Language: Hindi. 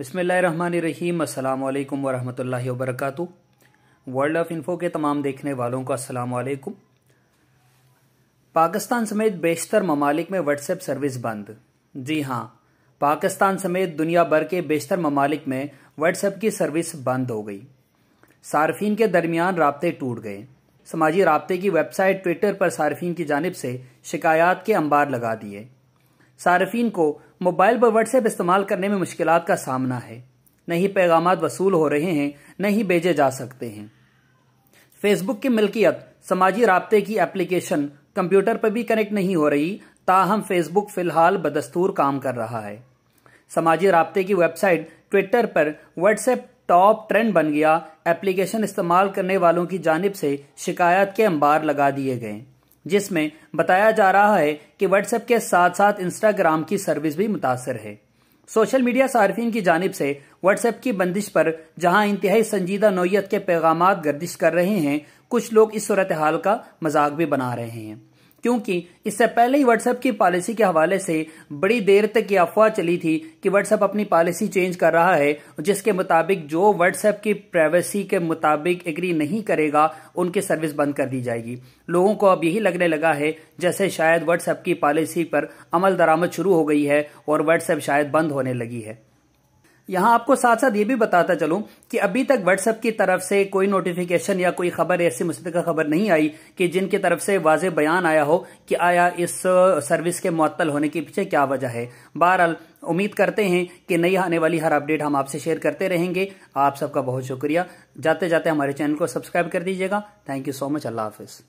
अस्सलाम वालेकुम वरहमल वर्क वर्ल्ड ऑफ इन्फो के तमाम देखने वालों को वालेकुम पाकिस्तान समेत बेशतर ममालिक में व्हाट्सएप सर्विस बंद जी हाँ पाकिस्तान समेत दुनिया भर के बेशतर ममालिक में व्हाट्सएप की सर्विस बंद हो गई सार्फिन के दरमियान रबते टूट गए समाजी रबते की वेबसाइट ट्विटर पर सार्फिन की जानब से शिकायत के अंबार लगा दिए सार्फिन को मोबाइल पर व्हाट्सएप इस्तेमाल करने में मुश्किल का सामना है न ही पैगाम वसूल हो रहे हैं न ही भेजे जा सकते हैं फेसबुक की मिल्कियत समाजी रबते की एप्लीकेशन कंप्यूटर पर भी कनेक्ट नहीं हो रही ताहम फेसबुक फिलहाल बदस्तूर काम कर रहा है समाजी रबते की वेबसाइट ट्विटर पर व्हाट्सएप टॉप ट्रेंड बन गया एप्लीकेशन इस्तेमाल करने वालों की जानब से शिकायत के अंबार लगा दिए गए जिसमें बताया जा रहा है कि व्हाट्सएप के साथ साथ इंस्टाग्राम की सर्विस भी मुतासर है सोशल मीडिया सार्फिन की जानब से व्हाट्सएप की बंदिश पर जहां इंतहाई संजीदा नोयत के पैगाम गर्दिश कर रहे हैं कुछ लोग इस सूरत हाल का मजाक भी बना रहे हैं क्योंकि इससे पहले ही व्हाट्सएप की पॉलिसी के हवाले से बड़ी देर तक ये अफवाह चली थी कि व्हाट्सएप अपनी पॉलिसी चेंज कर रहा है जिसके मुताबिक जो व्हाट्सएप की प्राइवेसी के मुताबिक एग्री नहीं करेगा उनकी सर्विस बंद कर दी जाएगी लोगों को अब यही लगने लगा है जैसे शायद व्हाट्सएप की पॉलिसी पर अमल दरामद शुरू हो गई है और व्हाट्सएप शायद बंद होने लगी है यहां आपको साथ साथ ये भी बताता चलूं कि अभी तक व्हाट्सएप की तरफ से कोई नोटिफिकेशन या कोई खबर ऐसी मुस्तक खबर नहीं आई कि जिनकी तरफ से वाज बयान आया हो कि आया इस सर्विस के मअतल होने के पीछे क्या वजह है बहरहाल उम्मीद करते हैं कि नई आने वाली हर अपडेट हम आपसे शेयर करते रहेंगे आप सबका बहुत शुक्रिया जाते जाते हमारे चैनल को सब्सक्राइब कर दीजिएगा थैंक यू सो मच अल्लाह हाफिज़